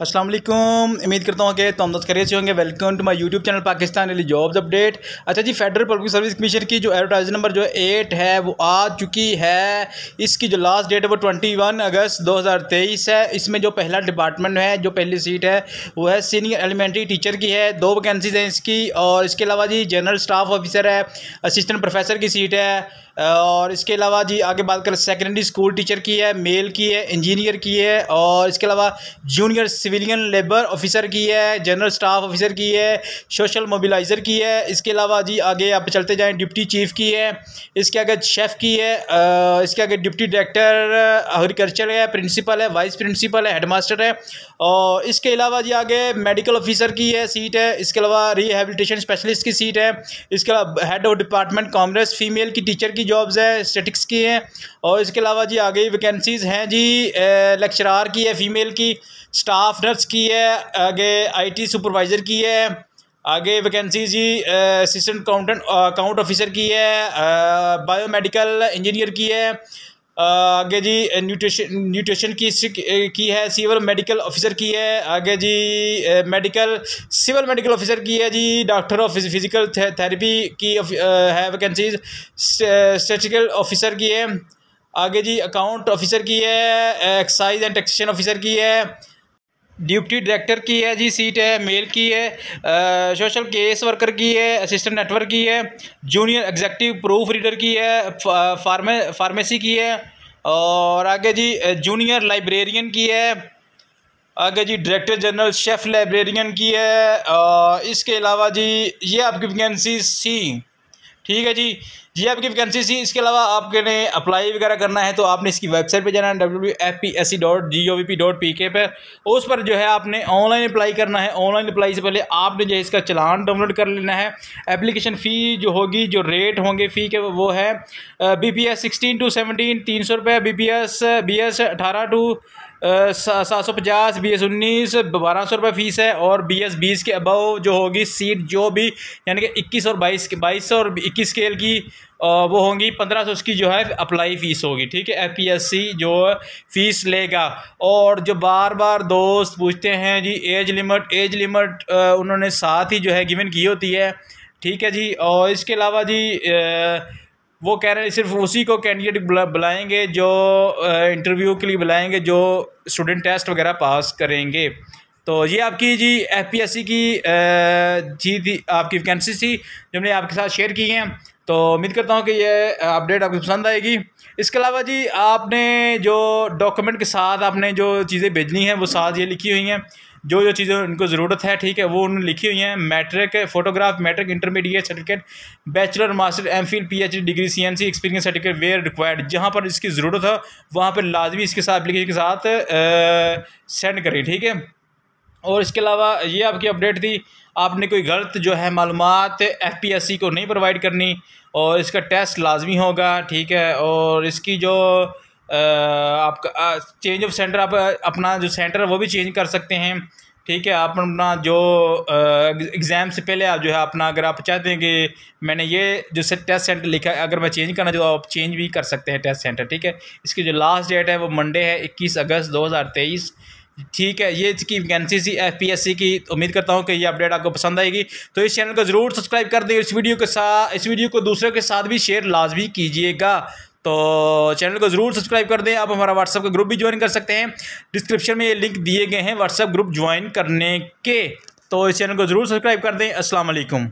असलम उम्मीद करता हूँ कि तुम दस खरीद से होंगे welcome to my YouTube channel Pakistan really jobs update अच्छा जी फेडरल पब्लिक सर्विस कमीशन की जो एडवर्टाइज नंबर जो एट है वो आ चुकी है इसकी जो लास्ट डेट है वो ट्वेंटी वन अगस्त दो हज़ार तेईस है इसमें जो पहला डिपार्टमेंट है जो पहली सीट है वो है सीनियर एलिमेंट्री टीचर की है दो वैकेंसीज हैं इसकी और इसके अलावा जी जनरल स्टाफ ऑफिसर है असिस्टेंट प्रोफेसर की सीट है और इसके अलावा जी आगे बात करें सेकेंडरी स्कूल टीचर की है मेल की है इंजीनियर की है और इसके अलावा जूनियर सिविलियन लेबर ऑफिसर की है जनरल स्टाफ ऑफिसर की है सोशल मोबिलाइज़र की है इसके अलावा जी आगे आप चलते जाएँ डिप्टी चीफ की है इसके आगे शेफ़ की है इसके आगे डिप्टी डायरेक्टर एग्रीकल्चर है प्रिंसिपल है वाइस प्रिंसिपल है हेडमास्टर है और इसके अलावा जी आगे मेडिकल ऑफिसर की है सीट है इसके अलावा रिहेबिलिटेशन स्पेशलिस्ट की सीट है इसके अलावा head of department commerce female की टीचर की जॉब्स है स्टेटिक्स की हैं और इसके अलावा जी आगे वैकेंसीज़ हैं जी लेक्चरार की है फ़ीमेल की स्टाफ स्टाफ नर्स की है आगे आईटी सुपरवाइज़र की है आगे वैकेंसी जी असिस्टेंट अकाउंटेंट अकाउंट ऑफिसर की है बायोमेडिकल इंजीनियर की है आगे जी न्यूट्रिशन न्यूट्रिशन की की है सिविल मेडिकल ऑफिसर की है आगे जी मेडिकल सिविल मेडिकल ऑफिसर की है जी डॉक्टर ऑफ फिजिकल थेरेपी की है वैकेंसीज स्टेटिकल ऑफिसर की है आगे जी अकाउंट ऑफिसर की है एक्साइज एंड टैक्सेशन ऑफिसर की है डिप्टी डायरेक्टर की है जी सीट है मेल की है सोशल केस वर्कर की है असिस्टेंट नेटवर्क की है जूनियर एग्जेक्टिव प्रूफ रीडर की है फार्मे फार्मेसी की है और आगे जी जूनियर लाइब्रेरियन की है आगे जी डायरेक्टर जनरल शेफ़ लाइब्रेरियन की है इसके अलावा जी ये आपकी वैकेंसी सी ठीक है जी जी आपकी वैकेंसी थी इसके अलावा आपके ने अप्लाई वगैरह करना है तो आपने इसकी वेबसाइट पे जाना है W F P S C dot G O V P dot P K पर उस पर जो है आपने ऑनलाइन अप्लाई करना है ऑनलाइन अप्लाई से पहले आपने जो है इसका चलान डाउनलोड कर लेना है एप्लीकेशन फ़ी जो होगी जो रेट होंगे फ़ी के वो है B P S sixteen to seventeen तीन सौ रुपये B P S B S अठारह टू सात सौ पचास बी एस उन्नीस बारह सौ रुपये फ़ीस है और बी एस बीस के अबव जो होगी सीट जो भी यानी कि इक्कीस और बाईस के बाईस और इक्कीस स्केल की वो होंगी पंद्रह सौ उसकी जो है अप्लाई फ़ीस होगी ठीक है एफ पी एस सी जो फ़ीस लेगा और जो बार बार दोस्त पूछते हैं जी एज लिमिट एज लिमिट उन्होंने साथ ही जो है गिवन की होती है ठीक है जी और इसके अलावा जी वो कह रहे हैं सिर्फ उसी को कैंडिडेट बुलाएंगे जो इंटरव्यू के लिए बुलाएंगे जो स्टूडेंट टेस्ट वगैरह पास करेंगे तो ये आपकी जी एफ पी एस सी की जी थी आपकी वैकेंसी थी जो हमने आपके साथ शेयर की हैं तो उम्मीद करता हूँ कि यह अपडेट आपको पसंद आएगी इसके अलावा जी आपने जो डॉक्यूमेंट के साथ आपने जो चीज़ें भेजनी हैं वो साथ ये लिखी हुई हैं जो जो चीज़ें उनको ज़रूरत है ठीक है वो उन्होंने लिखी हुई हैं matric photograph matric intermediate certificate bachelor master M Phil P H degree C N C experience certificate where required जहाँ पर इसकी ज़रूरत हो वहाँ पर लाजमी इसके साथ एप्लीकेशन के साथ सेंड करें ठीक है और इसके अलावा ये आपकी अपडेट थी आपने कोई गलत जो है मालूम एफ पी एस सी को नहीं प्रोवाइड करनी और इसका टेस्ट लाजमी होगा ठीक है और इसकी जो आपका चेंज ऑफ सेंटर आप अपना जो सेंटर है वो भी चेंज कर सकते हैं ठीक है आप अपना जो एग्ज़ाम से पहले आप जो है अपना अगर आप चाहते हैं कि मैंने ये जो से टेस्ट सेंटर लिखा है अगर मैं चेंज करना चाहूँ आप चेंज भी कर सकते हैं टेस्ट सेंटर ठीक है इसकी जो लास्ट डेट है वो मंडे है इक्कीस अगस्त दो हज़ार तेईस ठीक है ये इसकी vacancy C F P S C की उम्मीद करता हूँ कि ये अपडेट आपको पसंद आएगी तो इस चैनल को ज़रूर सब्सक्राइब कर दें इस वीडियो के साथ इस वीडियो को दूसरों के साथ भी शेयर लाजमी कीजिएगा तो चैनल को ज़रूर सब्सक्राइब कर दें आप हमारा व्हाट्सअप का ग्रुप भी ज्वाइन कर सकते हैं डिस्क्रिप्शन में ये लिंक दिए गए हैं व्हाट्सअप ग्रुप ज्वाइन करने के तो इस चैनल को ज़रूर सब्सक्राइब कर दें असलम